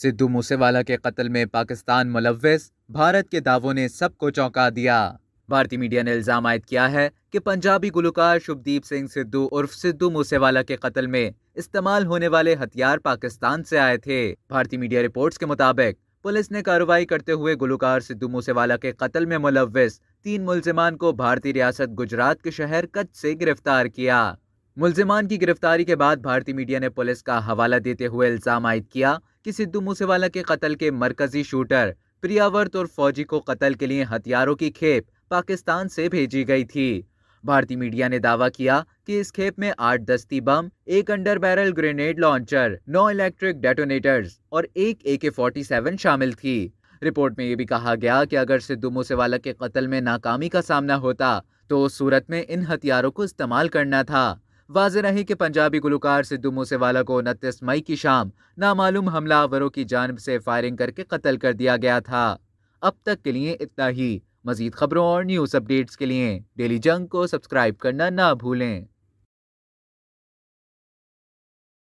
सिद्धू मूसेवाला के कत्ल में पाकिस्तान मुलविस भारत के दावों ने सबको चौंका दिया भारतीय मीडिया ने इल्ज़ाम आयद किया है कि पंजाबी गुलकार शुभदीप सिंह सिद्धू उर्फ सिद्धू मूसेवाला के कत्ल में इस्तेमाल होने वाले हथियार पाकिस्तान से आए थे भारतीय मीडिया रिपोर्ट्स के मुताबिक पुलिस ने कार्रवाई करते हुए गुलकार सिद्धू मूसेवाला के कत्ल में मुलविस तीन मुलजमान को भारतीय रियासत गुजरात के शहर कच्छ से गिरफ्तार किया मुलजमान की गिरफ्तारी के बाद भारतीय मीडिया ने पुलिस का हवाला देते हुए इल्ज़ाम आयद किया कि सिद्धू मूसेवाला के कत्ल के मरकजी शूटर प्रियावर्त और फौजी को कत्ल के लिए हथियारों की खेप पाकिस्तान से भेजी गई थी भारतीय मीडिया ने दावा किया कि इस खेप में आठ दस्ती बम एक अंडर बैरल ग्रेनेड लॉन्चर नौ इलेक्ट्रिक डेटोनेटर्स और एक ए के फोर्टी सेवन शामिल थी रिपोर्ट में ये भी कहा गया कि अगर सिद्धू मूसेवाला के कत्ल में नाकामी का सामना होता तो सूरत में इन हथियारों को इस्तेमाल करना था वाज रही कि पंजाबी गुलकार सिद्धू मूसेवाला को उनतीस मई की शाम नामालूम हमलावरों की जानब से फायरिंग करके कत्ल कर दिया गया था अब तक के लिए इतना ही मजीद खबरों और न्यूज़ अपडेट्स के लिए डेली जंग को सब्सक्राइब करना ना भूलें